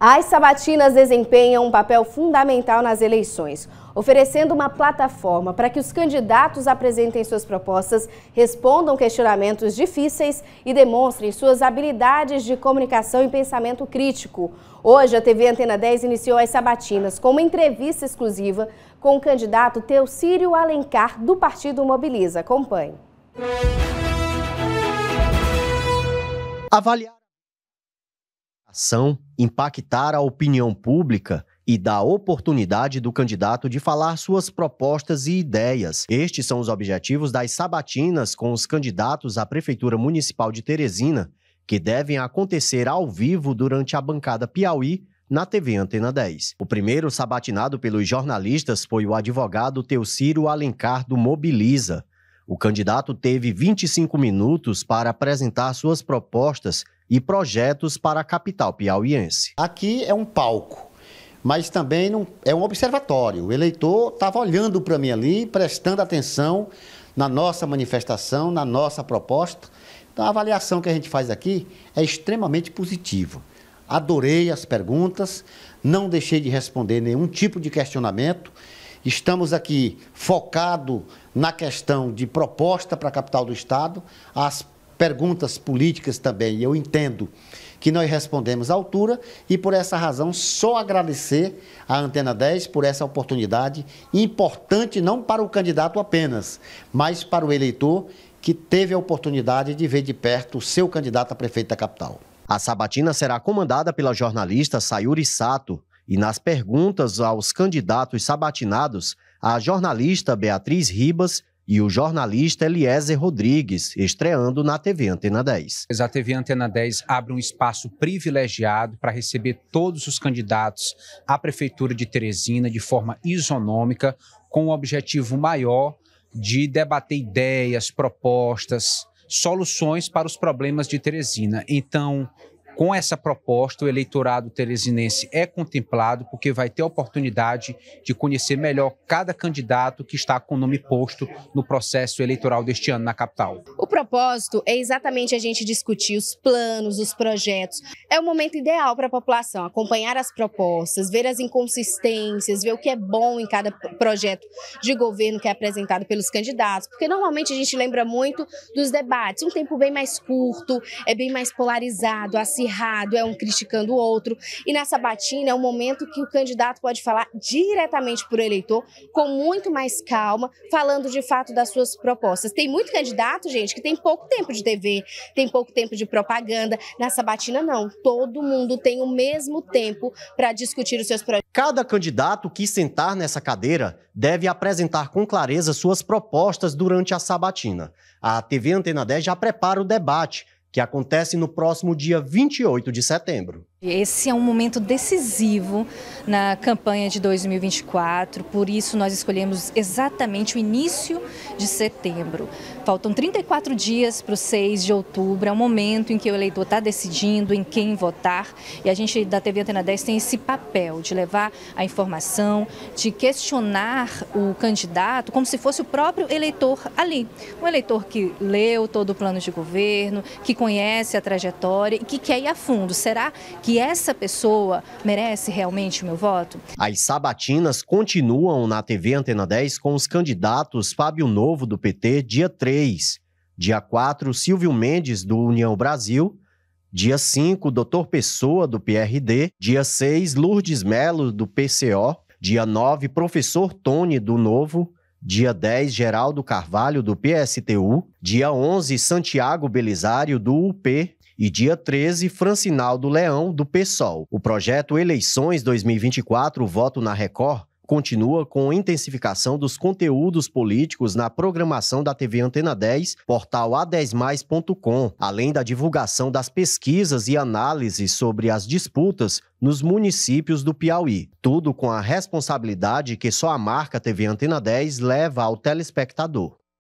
As sabatinas desempenham um papel fundamental nas eleições, oferecendo uma plataforma para que os candidatos apresentem suas propostas, respondam questionamentos difíceis e demonstrem suas habilidades de comunicação e pensamento crítico. Hoje, a TV Antena 10 iniciou as sabatinas com uma entrevista exclusiva com o candidato Teocírio Alencar, do Partido Mobiliza. Acompanhe. Avaliar ação impactar a opinião pública e da oportunidade do candidato de falar suas propostas e ideias. Estes são os objetivos das sabatinas com os candidatos à Prefeitura Municipal de Teresina, que devem acontecer ao vivo durante a bancada Piauí na TV Antena 10. O primeiro sabatinado pelos jornalistas foi o advogado Teuciro Alencar do Mobiliza, o candidato teve 25 minutos para apresentar suas propostas e projetos para a capital piauiense. Aqui é um palco, mas também não, é um observatório. O eleitor estava olhando para mim ali, prestando atenção na nossa manifestação, na nossa proposta. Então, a avaliação que a gente faz aqui é extremamente positiva. Adorei as perguntas, não deixei de responder nenhum tipo de questionamento. Estamos aqui focado na questão de proposta para a capital do Estado, as perguntas políticas também. Eu entendo que nós respondemos à altura e, por essa razão, só agradecer à Antena 10 por essa oportunidade importante, não para o candidato apenas, mas para o eleitor que teve a oportunidade de ver de perto o seu candidato a prefeito da capital. A sabatina será comandada pela jornalista Sayuri Sato, e nas perguntas aos candidatos sabatinados, a jornalista Beatriz Ribas e o jornalista Eliezer Rodrigues, estreando na TV Antena 10. A TV Antena 10 abre um espaço privilegiado para receber todos os candidatos à Prefeitura de Teresina de forma isonômica, com o objetivo maior de debater ideias, propostas, soluções para os problemas de Teresina. Então, com essa proposta, o eleitorado teresinense é contemplado, porque vai ter a oportunidade de conhecer melhor cada candidato que está com o nome posto no processo eleitoral deste ano na capital. O propósito é exatamente a gente discutir os planos, os projetos. É o momento ideal para a população acompanhar as propostas, ver as inconsistências, ver o que é bom em cada projeto de governo que é apresentado pelos candidatos, porque normalmente a gente lembra muito dos debates, um tempo bem mais curto, é bem mais polarizado, acirrado Errado é um criticando o outro. E na sabatina é um momento que o candidato pode falar diretamente para o eleitor, com muito mais calma, falando de fato das suas propostas. Tem muito candidato, gente, que tem pouco tempo de TV, tem pouco tempo de propaganda. Na sabatina, não. Todo mundo tem o mesmo tempo para discutir os seus projetos. Cada candidato que sentar nessa cadeira deve apresentar com clareza suas propostas durante a sabatina. A TV Antena 10 já prepara o debate que acontece no próximo dia 28 de setembro. Esse é um momento decisivo na campanha de 2024, por isso nós escolhemos exatamente o início de setembro. Faltam 34 dias para o 6 de outubro, é o momento em que o eleitor está decidindo em quem votar e a gente da TV Antena 10 tem esse papel de levar a informação, de questionar o candidato como se fosse o próprio eleitor ali. Um eleitor que leu todo o plano de governo, que conhece a trajetória e que quer ir a fundo. Será que que essa pessoa merece realmente o meu voto? As sabatinas continuam na TV Antena 10 com os candidatos Fábio Novo, do PT, dia 3. Dia 4, Silvio Mendes, do União Brasil. Dia 5, Doutor Pessoa, do PRD. Dia 6, Lourdes Melo, do PCO. Dia 9, Professor Tony, do Novo. Dia 10, Geraldo Carvalho, do PSTU. Dia 11, Santiago Belisário, do UP e dia 13, Francinaldo Leão, do PSOL. O projeto Eleições 2024, Voto na Record, continua com intensificação dos conteúdos políticos na programação da TV Antena 10, portal a10mais.com, além da divulgação das pesquisas e análises sobre as disputas nos municípios do Piauí. Tudo com a responsabilidade que só a marca TV Antena 10 leva ao telespectador.